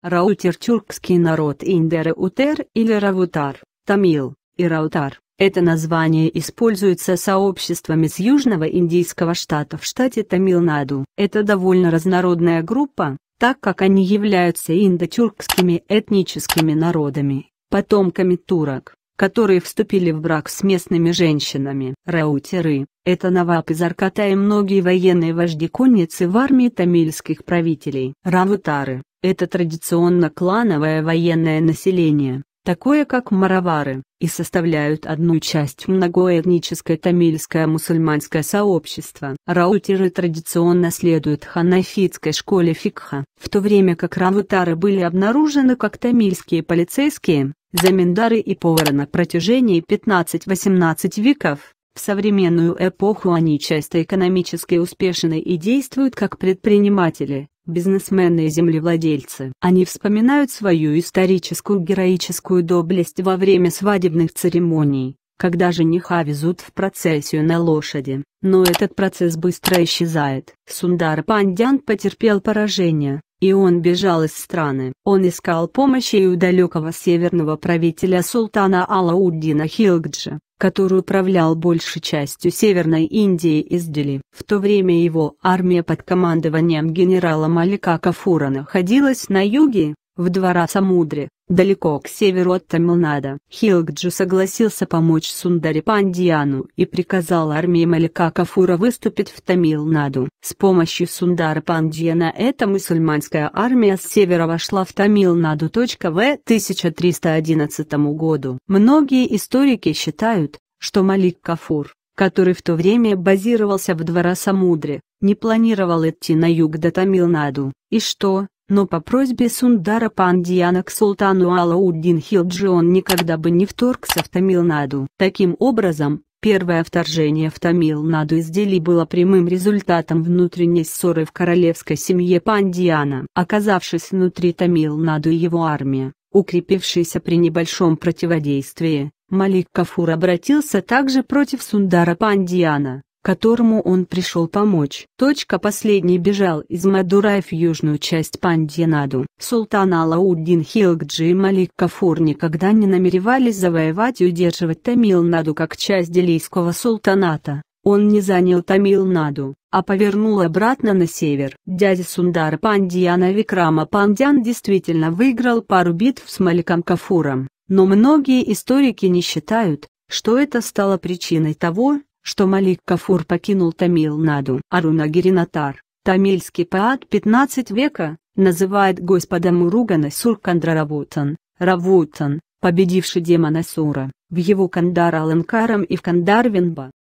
Раутер – тюркский народ Индеры-Утер или Равутар, Тамил, и Раутар. Это название используется сообществами с Южного Индийского штата в штате Тамилнаду. Это довольно разнородная группа, так как они являются индо-тюркскими этническими народами, потомками турок, которые вступили в брак с местными женщинами. Раутеры это Наваб из Арката и многие военные вожди-конницы в армии тамильских правителей. Равутары – это традиционно клановое военное население, такое как маравары, и составляют одну часть многоэтническое тамильское мусульманское сообщество. Раутеры традиционно следуют ханафитской школе фикха, в то время как равутары были обнаружены как тамильские полицейские, заминдары и повары на протяжении 15-18 веков. В современную эпоху они часто экономически успешны и действуют как предприниматели, бизнесмены и землевладельцы. Они вспоминают свою историческую героическую доблесть во время свадебных церемоний, когда жениха везут в процессию на лошади, но этот процесс быстро исчезает. Сундар Пандян потерпел поражение, и он бежал из страны. Он искал помощи и у далекого северного правителя султана Алауддина Хилгджи, который управлял большей частью Северной Индии из Дели. В то время его армия под командованием генерала Малика Кафура находилась на юге, в Двора Самудре, далеко к северу от Тамилнада. Хилгджу согласился помочь Сундаре Пандиану и приказал армии Малика Кафура выступить в Тамилнаду. С помощью Сундара Пандиана эта мусульманская армия с севера вошла в Тамилнаду. В 1311 году. Многие историки считают, что Малик Кафур, который в то время базировался в Самудре, не планировал идти на юг до Тамилнаду, и что, но по просьбе Сундара Пандиана к султану Алауддин Хилджи он никогда бы не вторгся в Тамилнаду. Таким образом, первое вторжение в Тамилнаду из Дели было прямым результатом внутренней ссоры в королевской семье Пандьяна. Оказавшись внутри Тамилнаду и его армия, укрепившейся при небольшом противодействии, Малик Кафур обратился также против Сундара Пандиана которому он пришел помочь. Точка последний бежал из Мадурая в южную часть Пандьянаду. Султан Алауддин Хилгджи и Малик Кафур никогда не намеревались завоевать и удерживать Тамилнаду как часть Делийского султаната. Он не занял Тамилнаду, а повернул обратно на север. Дядя Сундара Пандьяна Викрама Пандян действительно выиграл пару битв с Маликом Кафуром. Но многие историки не считают, что это стало причиной того, что Малик Кафур покинул Тамил-Наду. Арунагиринатар, тамильский поэт 15 века, называет господа Муругана Суркандра Равутан, Равутан, победивший демона Сура, в его Кандар Аланкаром и в Кандар Винба,